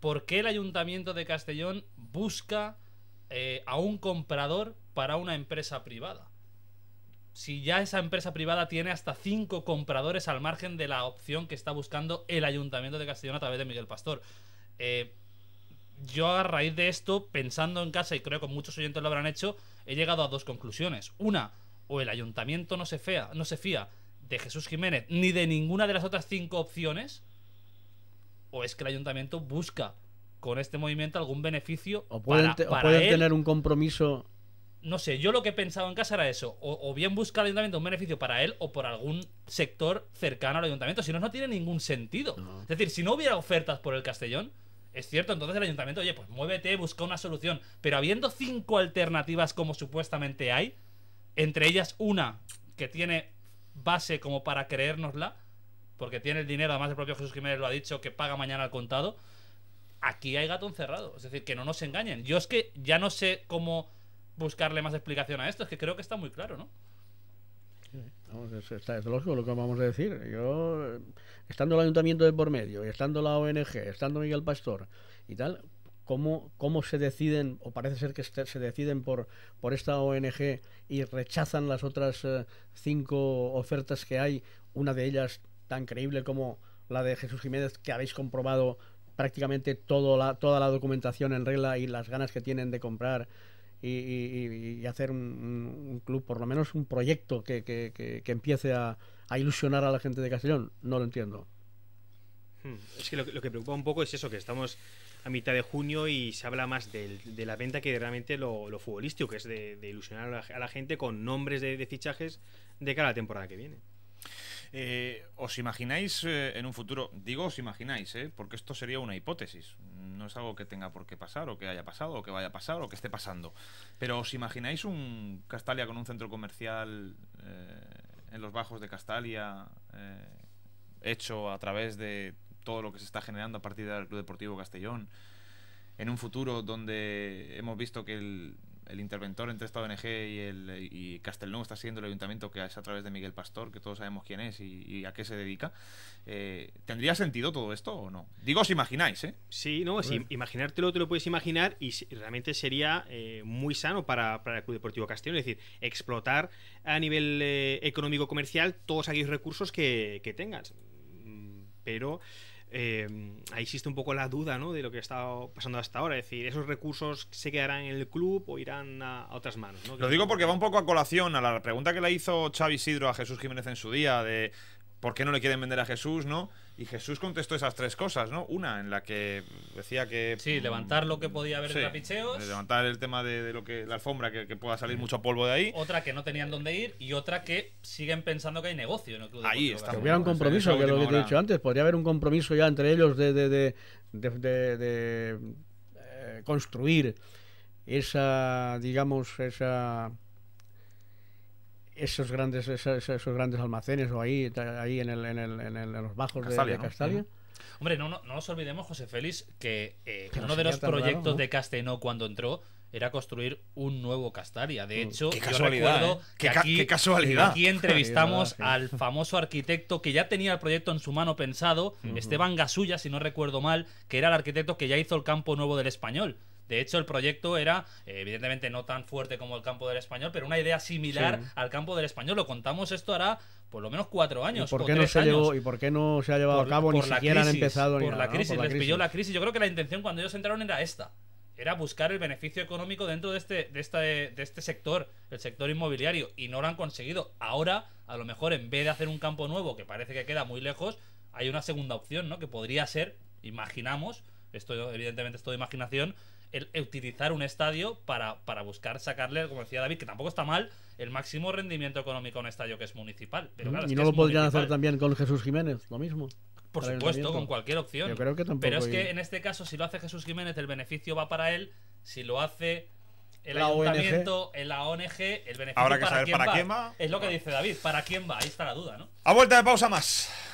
¿Por qué el Ayuntamiento de Castellón busca eh, a un comprador para una empresa privada? Si ya esa empresa privada tiene hasta cinco compradores al margen de la opción que está buscando el Ayuntamiento de Castellón a través de Miguel Pastor. Eh, yo a raíz de esto, pensando en casa, y creo que muchos oyentes lo habrán hecho, he llegado a dos conclusiones. Una, o el ayuntamiento no se, no se fía de Jesús Jiménez ni de ninguna de las otras cinco opciones, o es que el ayuntamiento busca con este movimiento algún beneficio o pueden, tener un compromiso no sé, yo lo que he pensado en casa era eso, o, bien busca el ayuntamiento un beneficio para él o por algún sector cercano al ayuntamiento, si no, no tiene ningún sentido. Es decir, si no hubiera ofertas por el Castellón, es cierto, entonces el ayuntamiento, oye, pues muévete, busca una solución, pero habiendo cinco alternativas como supuestamente hay, entre ellas una que tiene base como para creérnosla, porque tiene el dinero, además el propio Jesús Jiménez lo ha dicho, que paga mañana al contado, aquí hay gato encerrado. Es decir, que no nos engañen. Yo es que ya no sé cómo buscarle más explicación a esto, es que creo que está muy claro, ¿no? es, está, lógico lo que vamos a decir. Yo, estando el ayuntamiento de por medio, estando la ONG, estando Miguel Pastor y tal, cómo, cómo se deciden, o parece ser que este, se deciden por, por esta ONG y rechazan las otras eh, cinco ofertas que hay, una de ellas tan creíble como la de Jesús Jiménez, que habéis comprobado prácticamente todo la, toda la documentación en regla y las ganas que tienen de comprar y, hacer un, club, por lo menos un proyecto que, empiece a, ilusionar a la gente de Castellón, no lo entiendo. Hmm. Es que lo, que preocupa un poco es eso, que estamos a mitad de junio y se habla más de, la venta que realmente lo, futbolístico, que es de, ilusionar a la, gente con nombres de, de fichajes de cada temporada que viene. Eh, ¿Os imagináis eh, en un futuro, digo os imagináis, eh, porque esto sería una hipótesis, no es algo que tenga por qué pasar o que haya pasado o que vaya a pasar o que esté pasando, pero ¿os imagináis un Castalia con un centro comercial en los bajos de Castalia hecho a través de todo lo que se está generando a partir del Club Deportivo Castellón? En un futuro donde hemos visto que el, el interventor entre esta ONG y, el, y está siendo el ayuntamiento, que es a través de Miguel Pastor, que todos sabemos quién es y, a qué se dedica. Eh, ¿Tendría sentido todo esto o no? Digo, os imagináis, ¿eh? Sí, no, imaginártelo te lo puedes imaginar y realmente sería eh, muy sano para, el Club Deportivo Castellón, es decir, explotar a nivel eh, económico-comercial todos aquellos recursos que, que tengas. Mm, pero eh, ahí existe un poco la duda ¿no? de lo que ha estado pasando hasta ahora. Es decir, ¿esos recursos se quedarán en el club o irán a, otras manos? ¿no? Lo digo porque va un poco a colación a la pregunta que le hizo Xavi Sidro a Jesús Jiménez en su día de ¿por qué no le quieren vender a Jesús, no? Y Jesús contestó esas tres cosas, ¿no? Una en la que decía que... Sí, mm, levantar lo que podía haber en trapicheos. Levantar el tema de, lo que la alfombra, que, pueda salir mucho polvo de ahí. Otra que no tenían dónde ir y otra que siguen pensando que hay negocio Ahí está. Que hubiera un compromiso, que lo que te he dicho antes. Podría haber un compromiso ya entre ellos de, de, de eh, construir esa, digamos, esa esos grandes, esos, esos, grandes almacenes o ahí, ahí en, el, en, el, en, los bajos de, Castalia. Hombre, no, no, nos olvidemos, José Félix, que, eh, uno de los proyectos de Castelló cuando entró era construir un nuevo Castalia. De hecho, que aquí, casualidad. entrevistamos al famoso arquitecto que ya tenía el proyecto en su mano pensado, Esteban Gasulla, si no recuerdo mal, que era el arquitecto que ya hizo el campo nuevo del español. De hecho, el proyecto era, eh, evidentemente, no tan fuerte como el campo del español, pero una idea similar al campo del español. Lo contamos esto hará por lo menos cuatro años. ¿Y por, qué no se ¿Y por qué no se ha llevado a cabo? ni siquiera han empezado por la crisis, les pilló la crisis. Yo creo que la intención cuando ellos entraron era esta. Era buscar el beneficio económico dentro de este, de de este sector, el sector inmobiliario, y no lo han conseguido. Ahora, a lo mejor, en vez de hacer un campo nuevo, que parece que queda muy lejos, hay una segunda opción, ¿no? Que podría ser, imaginamos, esto evidentemente es todo imaginación, el, utilizar un estadio para, buscar sacarle, como decía David, que tampoco está mal, el máximo rendimiento económico a un estadio que es municipal. Pero y no lo podrían hacer también con Jesús Jiménez, lo mismo. Por supuesto, con cualquier opción. Pero es que en este caso, si lo hace Jesús Jiménez, el beneficio va para él. Si lo hace el ayuntamiento, la ONG, el beneficio para quién va. Es lo que dice David, ¿para quién va? Ahí está la duda, ¿no? A vuelta de pausa más.